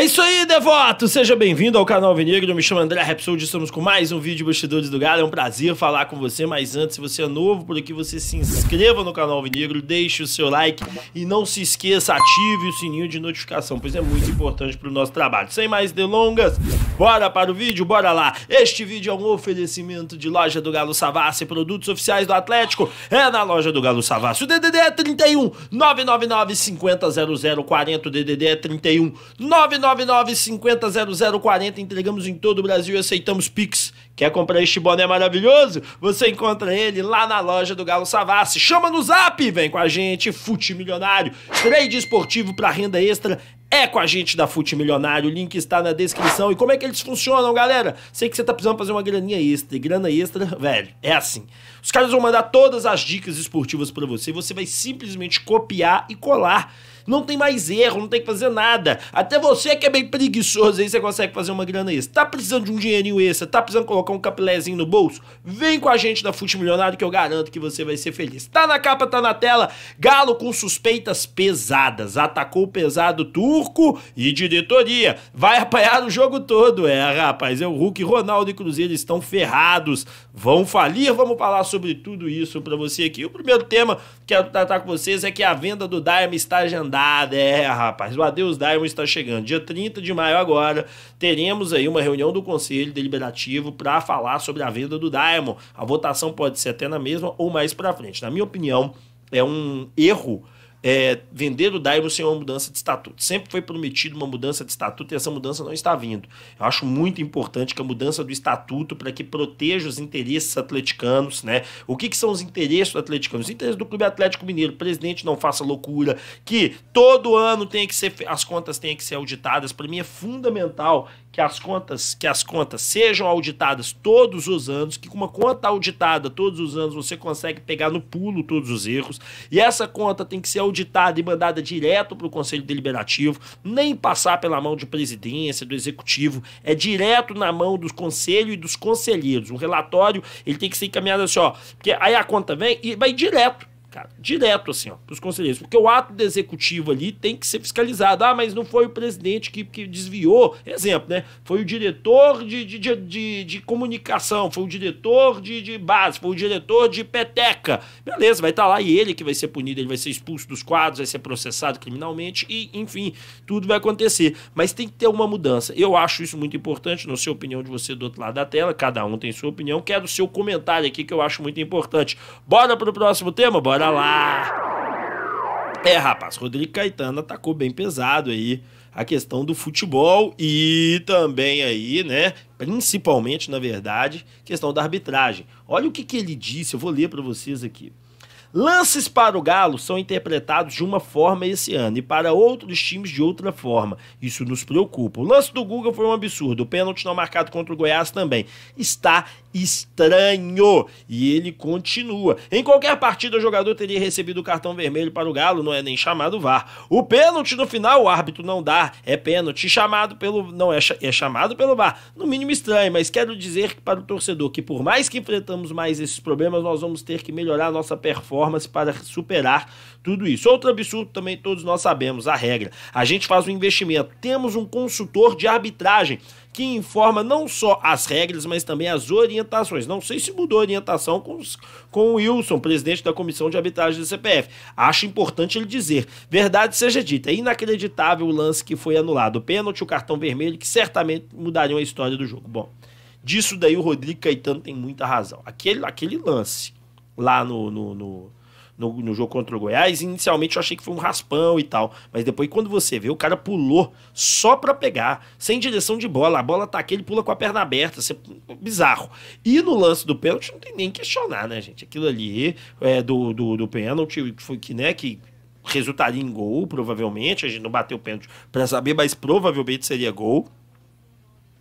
É isso aí, devoto! Seja bem-vindo ao canal Vinegro. Eu me chamo André Repsold estamos com mais um vídeo de Bastidores do Galo. É um prazer falar com você, mas antes, se você é novo por aqui, você se inscreva no canal Vinegro, deixe o seu like e não se esqueça, ative o sininho de notificação, pois é muito importante para o nosso trabalho. Sem mais delongas, bora para o vídeo, bora lá! Este vídeo é um oferecimento de Loja do Galo Savassi, produtos oficiais do Atlético, é na Loja do Galo Savassi. O DDD é 31 999 50 0040, o DDD é 31 999 999-500040. Entregamos em todo o Brasil e aceitamos Pix. Quer comprar este boné maravilhoso? Você encontra ele lá na loja do Galo Savassi. Chama no zap, vem com a gente, Fute Milionário. Trade esportivo para renda extra é com a gente da Fute Milionário, o link está na descrição. E como é que eles funcionam, galera? Sei que você tá precisando fazer uma graninha extra, e grana extra, velho, é assim. Os caras vão mandar todas as dicas esportivas para você, você vai simplesmente copiar e colar. Não tem mais erro, não tem que fazer nada. Até você que é bem preguiçoso aí, você consegue fazer uma grana extra. Tá precisando de um dinheirinho extra? Tá precisando colocar um capilézinho no bolso? Vem com a gente da Fute Milionário que eu garanto que você vai ser feliz. Tá na capa, tá na tela. Galo com suspeitas pesadas. Atacou o pesado turco e diretoria. Vai apanhar o jogo todo. É, rapaz, é o Hulk, Ronaldo e Cruzeiro estão ferrados. Vão falir, vamos falar sobre tudo isso para você aqui. O primeiro tema que eu quero tratar com vocês é que a venda do Daime está agendada dada, é, rapaz. O Adeus Diamond está chegando. Dia 30 de maio agora, teremos aí uma reunião do Conselho Deliberativo para falar sobre a venda do Diamond. A votação pode ser até na mesma ou mais para frente. Na minha opinião, é um erro é, vender o Dairo sem uma mudança de estatuto. Sempre foi prometido uma mudança de estatuto e essa mudança não está vindo. Eu acho muito importante que a mudança do estatuto para que proteja os interesses atleticanos, né? O que, que são os interesses atleticanos? Os interesses do Clube Atlético Mineiro. O presidente não faça loucura, que todo ano tem que ser as contas têm que ser auditadas. Para mim é fundamental que as contas que as contas sejam auditadas todos os anos, que com uma conta auditada todos os anos você consegue pegar no pulo todos os erros. E essa conta tem que ser auditada e mandada direto para o Conselho Deliberativo, nem passar pela mão de presidência, do executivo, é direto na mão do conselho e dos conselheiros. O relatório, ele tem que ser encaminhado assim, ó, porque aí a conta vem e vai direto Cara, direto assim, ó, pros conselheiros. Porque o ato do executivo ali tem que ser fiscalizado. Ah, mas não foi o presidente que, que desviou. Exemplo, né? Foi o diretor de, de, de, de, de comunicação, foi o diretor de, de base, foi o diretor de peteca. Beleza, vai estar tá lá e ele que vai ser punido, ele vai ser expulso dos quadros, vai ser processado criminalmente e, enfim, tudo vai acontecer. Mas tem que ter uma mudança. Eu acho isso muito importante, não sei a opinião de você do outro lado da tela, cada um tem sua opinião. Quero o seu comentário aqui que eu acho muito importante. Bora pro próximo tema? Bora Bora lá! É, rapaz, Rodrigo Caetano atacou bem pesado aí a questão do futebol e também aí, né, principalmente, na verdade, questão da arbitragem. Olha o que, que ele disse, eu vou ler para vocês aqui. Lances para o Galo são interpretados de uma forma esse ano e para outros times de outra forma. Isso nos preocupa. O lance do Guga foi um absurdo. O pênalti não marcado contra o Goiás também. Está estranho. E ele continua. Em qualquer partida, o jogador teria recebido o cartão vermelho para o Galo, não é nem chamado VAR. O pênalti no final, o árbitro não dá, é pênalti, chamado pelo. Não, é, é chamado pelo VAR. No mínimo estranho, mas quero dizer que para o torcedor que por mais que enfrentamos mais esses problemas, nós vamos ter que melhorar nossa performance para superar tudo isso. Outro absurdo também todos nós sabemos, a regra. A gente faz um investimento, temos um consultor de arbitragem que informa não só as regras, mas também as orientações. Não sei se mudou a orientação com, com o Wilson, presidente da comissão de arbitragem do CPF. Acho importante ele dizer. Verdade seja dita, é inacreditável o lance que foi anulado. O pênalti, o cartão vermelho, que certamente mudariam a história do jogo. Bom, disso daí o Rodrigo Caetano tem muita razão. Aquele, aquele lance lá no, no, no no, no, jogo contra o Goiás. Inicialmente eu achei que foi um raspão e tal. Mas depois, quando você vê, o cara pulou só pra pegar, sem direção de bola. A bola tá aqui, ele pula com a perna aberta. Você... Bizarro. E no lance do pênalti, não tem nem questionar, né, gente? Aquilo ali é, do, do, do pênalti, foi que, né, que resultaria em gol, provavelmente. A gente não bateu pênalti pra saber, mas provavelmente seria gol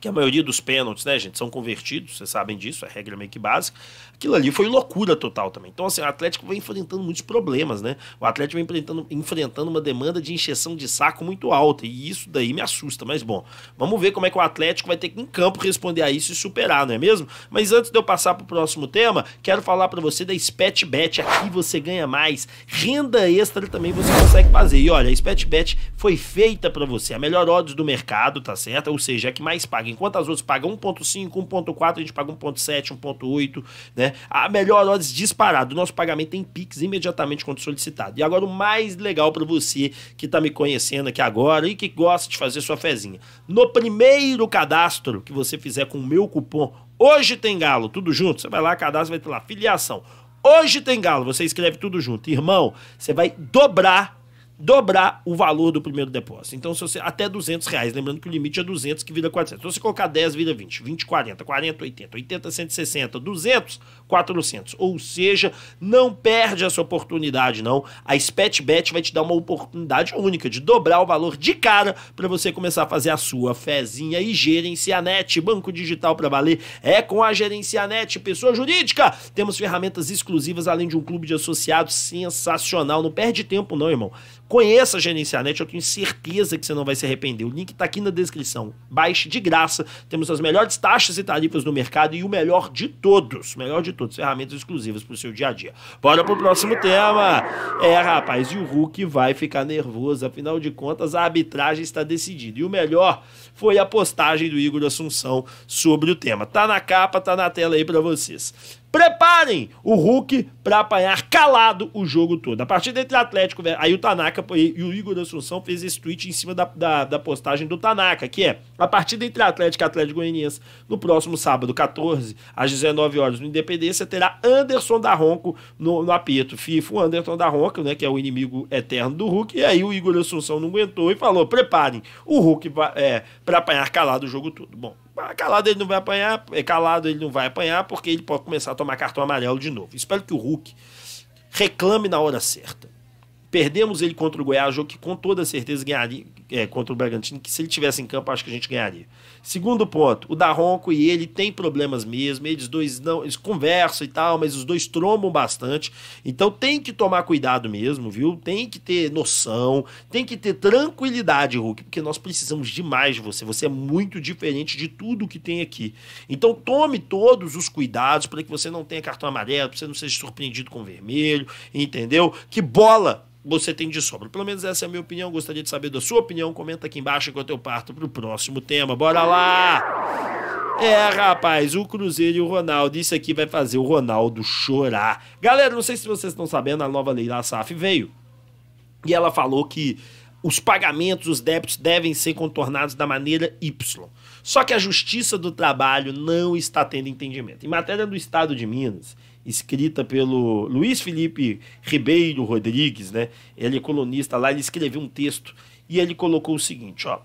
porque a maioria dos pênaltis, né, gente, são convertidos, vocês sabem disso, é regra meio que básica. Aquilo ali foi loucura total também. Então, assim, o Atlético vem enfrentando muitos problemas, né? O Atlético vem enfrentando, enfrentando uma demanda de encheção de saco muito alta, e isso daí me assusta, mas bom, vamos ver como é que o Atlético vai ter que em campo responder a isso e superar, não é mesmo? Mas antes de eu passar para o próximo tema, quero falar para você da SpetBet, aqui você ganha mais, renda extra também você consegue fazer. E olha, a SpetBet foi feita para você, a melhor odds do mercado, tá certo? Ou seja, é que mais paga Enquanto as outras pagam 1.5, 1.4, a gente paga 1.7, 1.8, né? A melhor odds disparado. nosso pagamento tem é Pix imediatamente quando solicitado. E agora o mais legal para você que está me conhecendo aqui agora e que gosta de fazer sua fezinha. No primeiro cadastro que você fizer com o meu cupom Hoje Tem Galo, tudo junto, você vai lá, cadastro, vai ter lá, filiação. Hoje Tem Galo, você escreve tudo junto. Irmão, você vai dobrar dobrar o valor do primeiro depósito. Então, se você até 200 reais, lembrando que o limite é 200 que vira 400. Então, se você colocar 10 vira 20, 20 40, 40 80, 80 160, 200 400. Ou seja, não perde essa oportunidade não. A Spetbet vai te dar uma oportunidade única de dobrar o valor de cara para você começar a fazer a sua fezinha e gerenciar net. banco digital para valer. É com a gerenciar net. pessoa jurídica. Temos ferramentas exclusivas além de um clube de associados sensacional. Não perde tempo não, irmão Conheça a Gerencianet, eu tenho certeza que você não vai se arrepender. O link está aqui na descrição. Baixe de graça. Temos as melhores taxas e tarifas do mercado e o melhor de todos, melhor de todos, ferramentas exclusivas para o seu dia a dia. Bora pro próximo tema. É, rapaz, e o Hulk vai ficar nervoso. Afinal de contas, a arbitragem está decidida. E o melhor foi a postagem do Igor Assunção sobre o tema. Tá na capa, tá na tela aí para vocês. Preparem o Hulk para apanhar calado o jogo todo. A partida entre Atlético, aí o Tanaka e o Igor da Assunção fez esse tweet em cima da, da, da, postagem do Tanaka, que é a partida entre Atlético e Atlético Goianiense no próximo sábado, 14, às 19 horas no Independência, terá Anderson da Ronco no, no apito. FIFA, o Anderson da Ronco, né, que é o inimigo eterno do Hulk, e aí o Igor da Assunção não aguentou e falou: "Preparem o Hulk é, para apanhar calado o jogo todo". Bom, ah, calado ele não vai apanhar, é, calado ele não vai apanhar, porque ele pode começar a tomar cartão amarelo de novo. Espero que o Hulk reclame na hora certa. Perdemos ele contra o Goiás, jogo que com toda certeza ganharia, é, contra o Bragantino, que se ele tivesse em campo, acho que a gente ganharia. Segundo ponto, o Daronco e ele têm problemas mesmo, eles dois não, eles conversam e tal, mas os dois trombam bastante. Então tem que tomar cuidado mesmo, viu? Tem que ter noção, tem que ter tranquilidade, Hulk, porque nós precisamos demais de você. Você é muito diferente de tudo que tem aqui. Então tome todos os cuidados para que você não tenha cartão amarelo, para você não seja surpreendido com vermelho, entendeu? Que bola você tem de sobra. Pelo menos essa é a minha opinião, gostaria de saber da sua opinião opinião, comenta aqui embaixo enquanto eu parto pro próximo tema. Bora lá! É, rapaz, o Cruzeiro e o Ronaldo, isso aqui vai fazer o Ronaldo chorar. Galera, não sei se vocês estão sabendo, a nova lei da SAF veio. E ela falou que os pagamentos, os débitos devem ser contornados da maneira Y. Só que a Justiça do Trabalho não está tendo entendimento. Em matéria do Estado de Minas, escrita pelo Luiz Felipe Ribeiro Rodrigues, né? Ele é colunista lá, ele escreveu um texto e ele colocou o seguinte, ó.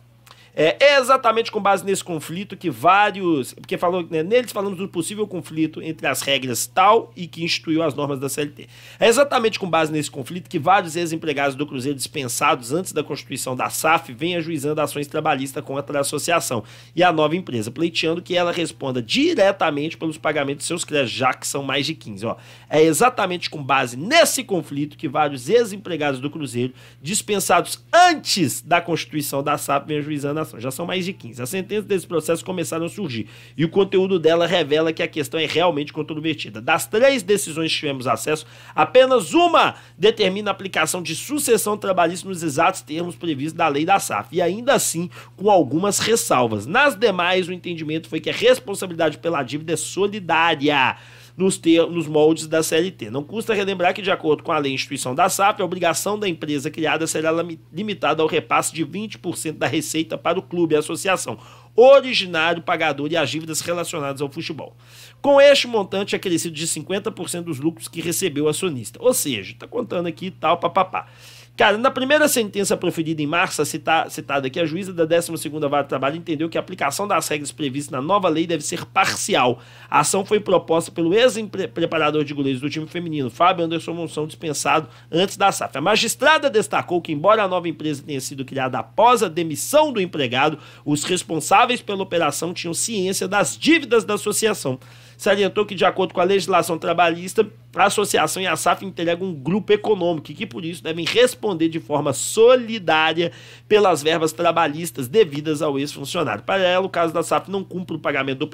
É exatamente com base nesse conflito que vários. Porque falou, né, neles falamos do possível conflito entre as regras tal e que instituiu as normas da CLT. É exatamente com base nesse conflito que vários ex-empregados do Cruzeiro dispensados antes da constituição da SAF vêm ajuizando ações trabalhistas contra a associação e a nova empresa, pleiteando que ela responda diretamente pelos pagamentos de seus créditos, já que são mais de 15. Ó, é exatamente com base nesse conflito que vários ex-empregados do Cruzeiro dispensados antes da constituição da SAF vêm ajuizando condenação, já são mais de 15. As sentenças desse processo começaram a surgir e o conteúdo dela revela que a questão é realmente controvertida. Das três decisões que tivemos acesso, apenas uma determina a aplicação de sucessão trabalhista nos exatos termos previstos da lei da SAF, e ainda assim com algumas ressalvas. Nas demais, o entendimento foi que a responsabilidade pela dívida é solidária nos, ter, nos moldes da CLT. Não custa relembrar que, de acordo com a lei instituição da SAP, a é obrigação da empresa criada será limitada ao repasse de 20% da receita para o clube e associação, originário pagador e as dívidas relacionadas ao futebol. Com este montante é crescido de 50% dos lucros que recebeu o acionista. Ou seja, está contando aqui tal, papapá. Cara, na primeira sentença proferida em março, citada, citada aqui, a juíza da 12ª Vara do Trabalho entendeu que a aplicação das regras previstas na nova lei deve ser parcial. A ação foi proposta pelo ex-preparador de goleiros do time feminino, Fábio Anderson Monção, dispensado antes da SAF. A magistrada destacou que, embora a nova empresa tenha sido criada após a demissão do empregado, os responsáveis pela operação tinham ciência das dívidas da associação salientou que, de acordo com a legislação trabalhista, a associação e a SAF integram um grupo econômico e que, por isso, devem responder de forma solidária pelas verbas trabalhistas devidas ao ex-funcionário. Para ela, o caso da SAF não cumpre o pagamento do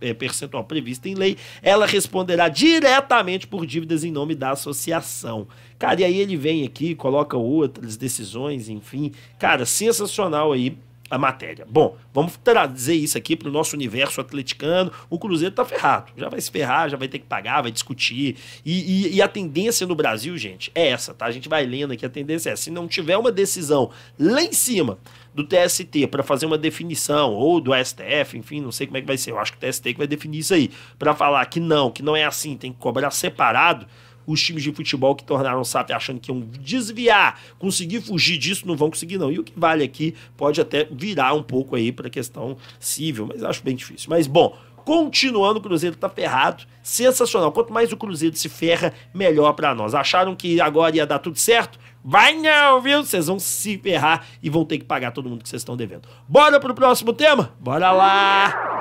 é, percentual previsto em lei, ela responderá diretamente por dívidas em nome da associação. Cara, e aí ele vem aqui, coloca outras decisões, enfim. Cara, sensacional aí a matéria. Bom, vamos trazer isso aqui para o nosso universo atleticano. O Cruzeiro tá ferrado. Já vai se ferrar, já vai ter que pagar, vai discutir. E, e, e a tendência no Brasil, gente, é essa, tá? A gente vai lendo aqui, a tendência é: se não tiver uma decisão lá em cima do TST para fazer uma definição, ou do STF, enfim, não sei como é que vai ser. Eu acho que o TST que vai definir isso aí. para falar que não, que não é assim, tem que cobrar separado os times de futebol que tornaram SAF achando que iam desviar, conseguir fugir disso, não vão conseguir não. E o que vale aqui pode até virar um pouco aí para a questão civil, mas acho bem difícil. Mas bom, Continuando, o Cruzeiro tá ferrado. Sensacional. Quanto mais o Cruzeiro se ferra, melhor para nós. Acharam que agora ia dar tudo certo? Vai não, viu? Vocês vão se ferrar e vão ter que pagar todo mundo que vocês estão devendo. Bora pro próximo tema? Bora lá!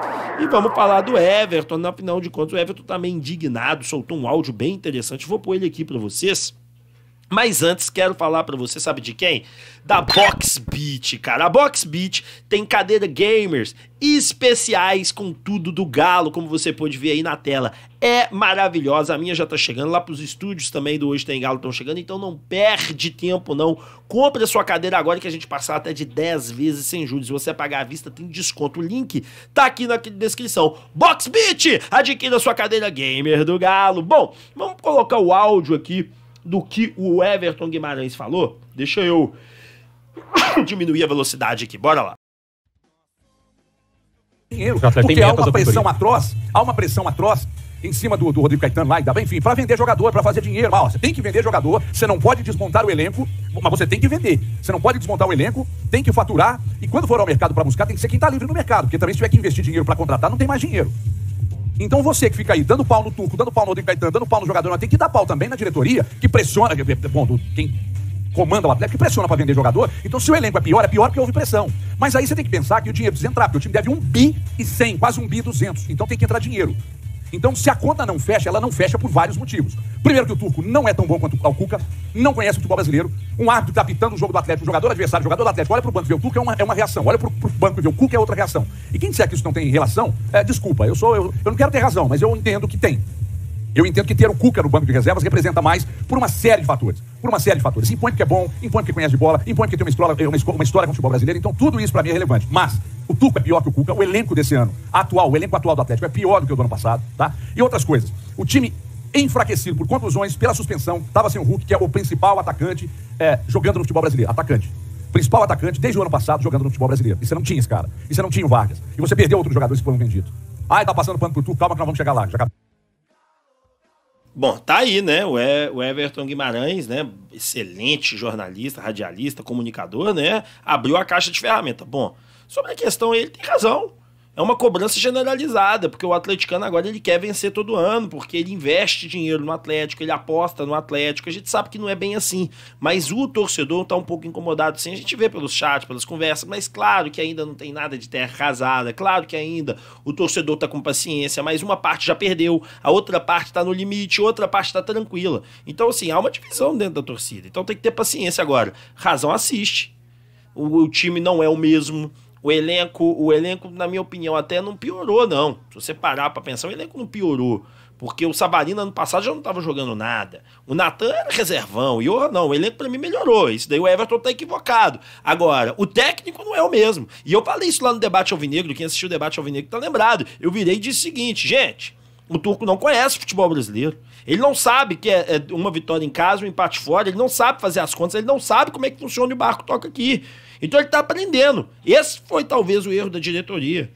E vamos falar do Everton. Afinal de contas, o Everton está meio indignado, soltou um áudio bem interessante. Vou pôr ele aqui para vocês. Mas antes, quero falar para você, sabe de quem? Da Box Beat, cara. A Box Beat tem cadeira gamers especiais com tudo do galo, como você pode ver aí na tela. É maravilhosa, a minha já tá chegando lá pros estúdios também do Hoje Tem Galo estão chegando, então não perde tempo não. Compre a sua cadeira agora que a gente passar até de 10 vezes sem juros. Se você pagar à vista, tem desconto. O link tá aqui na descrição. Box Beat, adquira a sua cadeira gamer do galo. Bom, vamos colocar o áudio aqui do que o Everton Guimarães falou, deixa eu diminuir a velocidade aqui, bora lá. Porque há uma pressão atroz, há uma pressão atroz em cima do, do Rodrigo Caetano lá enfim, para vender jogador, para fazer dinheiro. Mas, ah, ó, você tem que vender jogador, você não pode desmontar o elenco, mas você tem que vender. Você não pode desmontar o elenco, tem que faturar e quando for ao mercado para buscar, tem que ser quem está livre no mercado, porque também se tiver que investir dinheiro para contratar, não tem mais dinheiro. Então você que fica aí dando pau no Turco, dando pau no Rodrigo Caetano, dando pau no jogador, tem que dar pau também na diretoria, que pressiona, bom, quem comanda o Atlético, que pressiona para vender jogador. Então se o elenco é pior, é pior porque houve pressão. Mas aí você tem que pensar que o dinheiro precisa entrar, porque o time deve um bi e cem, quase um bi e duzentos. Então tem que entrar dinheiro. Então, se a conta não fecha, ela não fecha por vários motivos. Primeiro que o Turco não é tão bom quanto o Cuca, não conhece o futebol brasileiro. Um árbitro está pitando o jogo do Atlético, um jogador adversário, um jogador do Atlético, olha para o banco e vê o Turco, é uma, é uma reação. Olha para o banco e vê o Cuca, é outra reação. E quem disser que isso não tem relação, é, desculpa, eu sou eu, eu não quero ter razão, mas eu entendo que tem. Eu entendo que ter o Cuca no banco de reservas representa mais por uma série de fatores. Por uma série de fatores. Impõe porque é bom, impõe porque conhece de bola, impõe porque tem uma história, é, uma, uma história com o futebol brasileiro. Então, tudo isso para mim é relevante. Mas o Tuco é pior que o Cuca. O elenco desse ano, atual, o elenco atual do Atlético é pior do que o do ano passado, tá? E outras coisas. O time enfraquecido por conclusões, pela suspensão, estava sem o Hulk, que é o principal atacante é, jogando no futebol brasileiro. Atacante principal atacante desde o ano passado jogando no futebol brasileiro. E você não tinha esse cara. E você não tinha o Vargas. E você perdeu outros jogadores que foram vendidos. Ah, tá passando pano pro Tuco. calma que nós vamos chegar lá. Já acabou. Bom, tá aí, né? O, Everton Guimarães, né? Excelente jornalista, radialista, comunicador, né? Abriu a caixa de ferramenta. Bom, sobre a questão, ele tem razão é uma cobrança generalizada, porque o atleticano agora ele quer vencer todo ano, porque ele investe dinheiro no Atlético, ele aposta no Atlético. A gente sabe que não é bem assim, mas o torcedor está um pouco incomodado sim. A gente vê pelos chats, pelas conversas, mas claro que ainda não tem nada de terra casada, claro que ainda o torcedor está com paciência, mas uma parte já perdeu, a outra parte está no limite, outra parte está tranquila. Então, assim, há uma divisão dentro da torcida, então tem que ter paciência agora. Razão assiste, o, o time não é o mesmo o elenco, o elenco, na minha opinião, até não piorou, não. Se você parar pra pensar, o elenco não piorou. Porque o Sabarina ano passado já não estava jogando nada. O Natan era reservão. E o não, o elenco para mim melhorou. Isso daí o Everton tá equivocado. Agora, o técnico não é o mesmo. E eu falei isso lá no debate alvinegro, quem assistiu o debate alvinegro tá lembrado. Eu virei e disse o seguinte, gente, o turco não conhece o futebol brasileiro. Ele não sabe que é, é uma vitória em casa, um empate fora, ele não sabe fazer as contas, ele não sabe como é que funciona o barco toca aqui. Então ele está aprendendo. Esse foi talvez o erro da diretoria.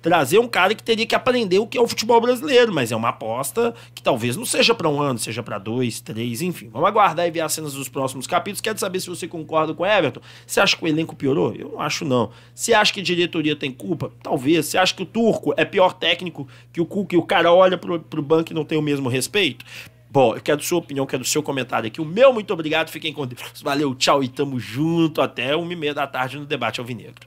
Trazer um cara que teria que aprender o que é o futebol brasileiro, mas é uma aposta que talvez não seja para um ano, seja para dois, três, enfim. Vamos aguardar e ver as cenas dos próximos capítulos. Quero saber se você concorda com o Everton. Você acha que o elenco piorou? Eu não acho, não. Você acha que a diretoria tem culpa? Talvez. Você acha que o turco é pior técnico que o Cuca e o cara olha pro, pro banco e não tem o mesmo respeito? Bom, eu quero sua opinião, quero seu comentário aqui. O meu muito obrigado, fiquem com Deus. Valeu, tchau e tamo junto. Até uma e meia da tarde no Debate Alvinegro.